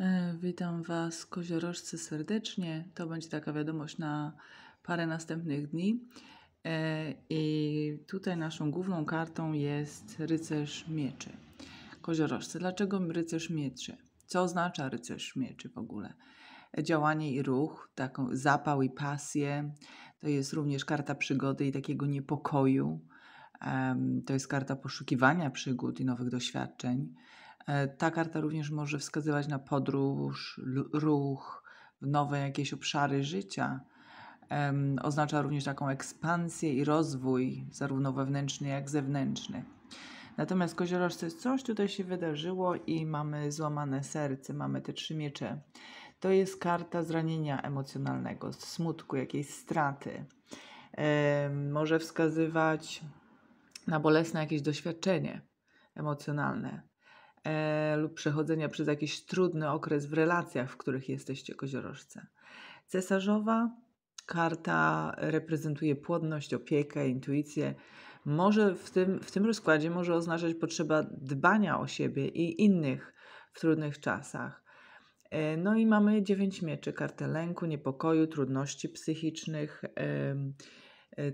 E, witam Was, koziorożcy, serdecznie. To będzie taka wiadomość na parę następnych dni. E, I tutaj naszą główną kartą jest rycerz mieczy. Koziorożcy, dlaczego rycerz mieczy? Co oznacza rycerz mieczy w ogóle? Działanie i ruch, taką zapał i pasję. To jest również karta przygody i takiego niepokoju. To jest karta poszukiwania przygód i nowych doświadczeń. E, ta karta również może wskazywać na podróż, ruch w nowe jakieś obszary życia. Oznacza również taką ekspansję i rozwój, zarówno wewnętrzny, jak zewnętrzny. Natomiast koziorożce coś tutaj się wydarzyło i mamy złamane serce, mamy te trzy miecze. To jest karta zranienia emocjonalnego, smutku, jakiejś straty. Może wskazywać na bolesne jakieś doświadczenie emocjonalne e, lub przechodzenia przez jakiś trudny okres w relacjach, w których jesteście koziorożce. Cesarzowa karta reprezentuje płodność, opiekę, intuicję. Może w tym, w tym rozkładzie może oznaczać potrzeba dbania o siebie i innych w trudnych czasach. E, no i mamy dziewięć mieczy, kartę lęku, niepokoju, trudności psychicznych. E,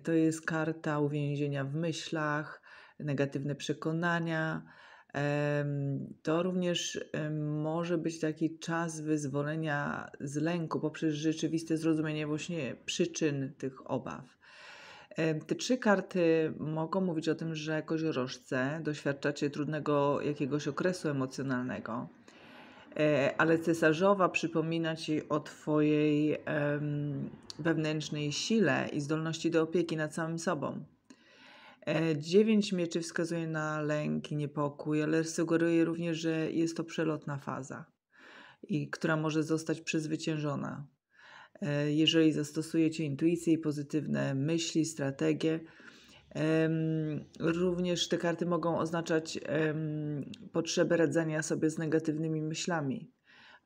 to jest karta uwięzienia w myślach, negatywne przekonania, to również może być taki czas wyzwolenia z lęku poprzez rzeczywiste zrozumienie właśnie przyczyn tych obaw. Te trzy karty mogą mówić o tym, że koziorożce doświadczacie trudnego jakiegoś okresu emocjonalnego, e, ale cesarzowa przypomina ci o Twojej wewnętrznej sile i zdolności do opieki nad samym sobą. E, dziewięć mieczy wskazuje na lęk i niepokój, ale sugeruje również, że jest to przelotna faza, i która może zostać przezwyciężona. E, jeżeli zastosujecie intuicję i pozytywne myśli, strategie, Również te karty mogą oznaczać potrzebę radzenia sobie z negatywnymi myślami,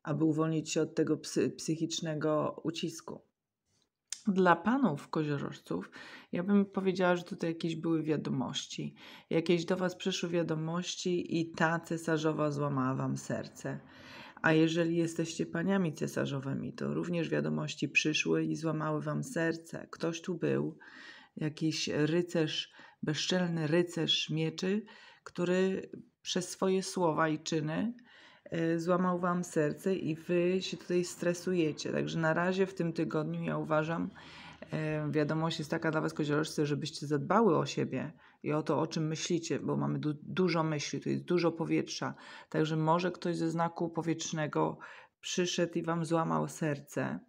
aby uwolnić się od tego psychicznego ucisku. Dla panów koziorożców, ja bym powiedziała, że tutaj jakieś były wiadomości. Jakieś do was przyszły wiadomości i ta cesarzowa złamała wam serce. A jeżeli jesteście paniami cesarzowymi, to również wiadomości przyszły i złamały wam serce. Ktoś tu był, jakiś rycerz, bezczelny rycerz mieczy, który przez swoje słowa i czyny Y, złamał Wam serce i Wy się tutaj stresujecie. Także na razie w tym tygodniu ja uważam, y, wiadomość jest taka dla Was, koziorożce, żebyście zadbały o siebie i o to, o czym myślicie, bo mamy du dużo myśli, tu jest dużo powietrza. Także może ktoś ze znaku powietrznego przyszedł i Wam złamał serce.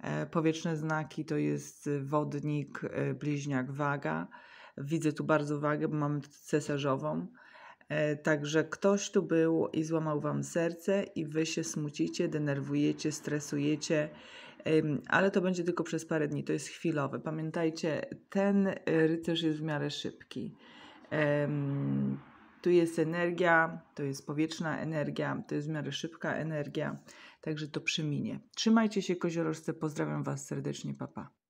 E, powietrzne znaki to jest wodnik, e, bliźniak, waga. Widzę tu bardzo wagę, bo mamy cesarzową E, także ktoś tu był i złamał wam serce, i wy się smucicie, denerwujecie, stresujecie, ale to będzie tylko przez parę dni, to jest chwilowe. Pamiętajcie, ten rycerz jest w miarę szybki. Tu jest energia, to jest powietrzna energia, to jest w miarę szybka energia, także to przeminie. Trzymajcie się koziorożce, pozdrawiam Was serdecznie, papa. Pa.